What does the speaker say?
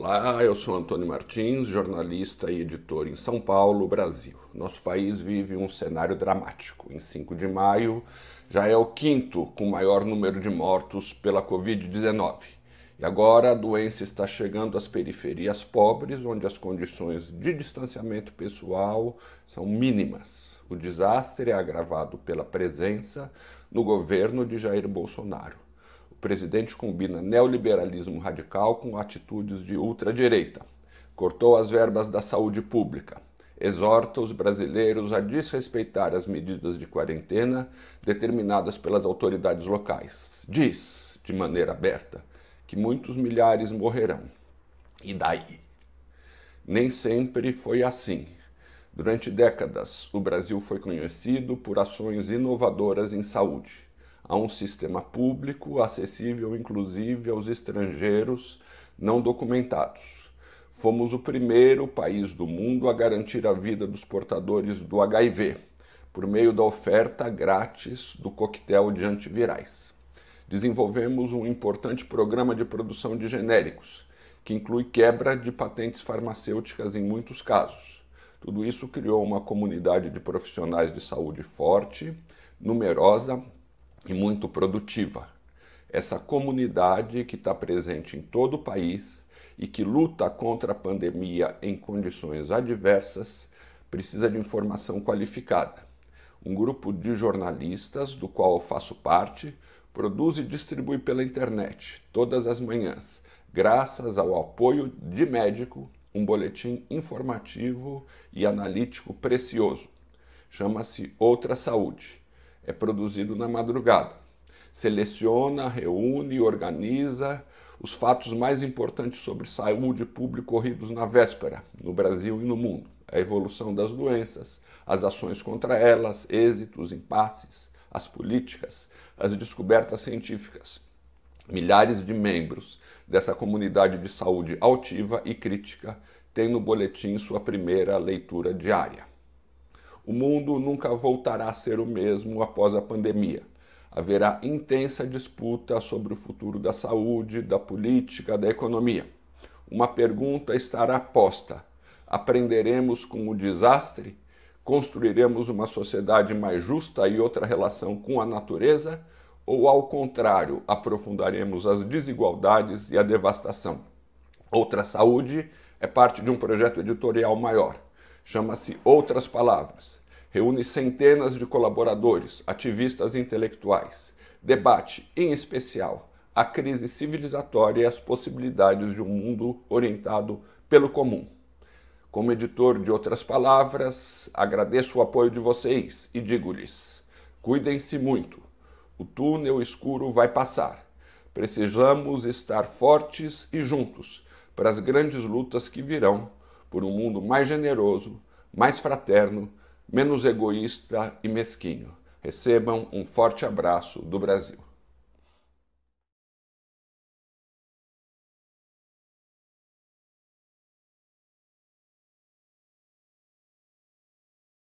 Olá, eu sou Antônio Martins, jornalista e editor em São Paulo, Brasil. Nosso país vive um cenário dramático. Em 5 de maio, já é o quinto com maior número de mortos pela Covid-19. E agora a doença está chegando às periferias pobres, onde as condições de distanciamento pessoal são mínimas. O desastre é agravado pela presença no governo de Jair Bolsonaro presidente combina neoliberalismo radical com atitudes de ultradireita. Cortou as verbas da saúde pública. Exorta os brasileiros a desrespeitar as medidas de quarentena determinadas pelas autoridades locais. Diz, de maneira aberta, que muitos milhares morrerão. E daí? Nem sempre foi assim. Durante décadas, o Brasil foi conhecido por ações inovadoras em saúde a um sistema público acessível inclusive aos estrangeiros não documentados. Fomos o primeiro país do mundo a garantir a vida dos portadores do HIV por meio da oferta grátis do coquetel de antivirais. Desenvolvemos um importante programa de produção de genéricos, que inclui quebra de patentes farmacêuticas em muitos casos. Tudo isso criou uma comunidade de profissionais de saúde forte, numerosa, e muito produtiva. Essa comunidade que está presente em todo o país e que luta contra a pandemia em condições adversas precisa de informação qualificada. Um grupo de jornalistas, do qual eu faço parte, produz e distribui pela internet, todas as manhãs, graças ao apoio de médico, um boletim informativo e analítico precioso. Chama-se Outra Saúde é produzido na madrugada. Seleciona, reúne, e organiza os fatos mais importantes sobre saúde pública ocorridos na véspera, no Brasil e no mundo. A evolução das doenças, as ações contra elas, êxitos, impasses, as políticas, as descobertas científicas. Milhares de membros dessa comunidade de saúde altiva e crítica têm no boletim sua primeira leitura diária. O mundo nunca voltará a ser o mesmo após a pandemia. Haverá intensa disputa sobre o futuro da saúde, da política, da economia. Uma pergunta estará posta: aprenderemos com o desastre? Construiremos uma sociedade mais justa e outra relação com a natureza? Ou, ao contrário, aprofundaremos as desigualdades e a devastação? Outra saúde é parte de um projeto editorial maior Chama-se Outras Palavras. Reúne centenas de colaboradores, ativistas intelectuais. Debate, em especial, a crise civilizatória e as possibilidades de um mundo orientado pelo comum. Como editor de Outras Palavras, agradeço o apoio de vocês e digo-lhes: cuidem-se muito. O túnel escuro vai passar. Precisamos estar fortes e juntos para as grandes lutas que virão por um mundo mais generoso, mais fraterno, menos egoísta e mesquinho. Recebam um forte abraço do Brasil.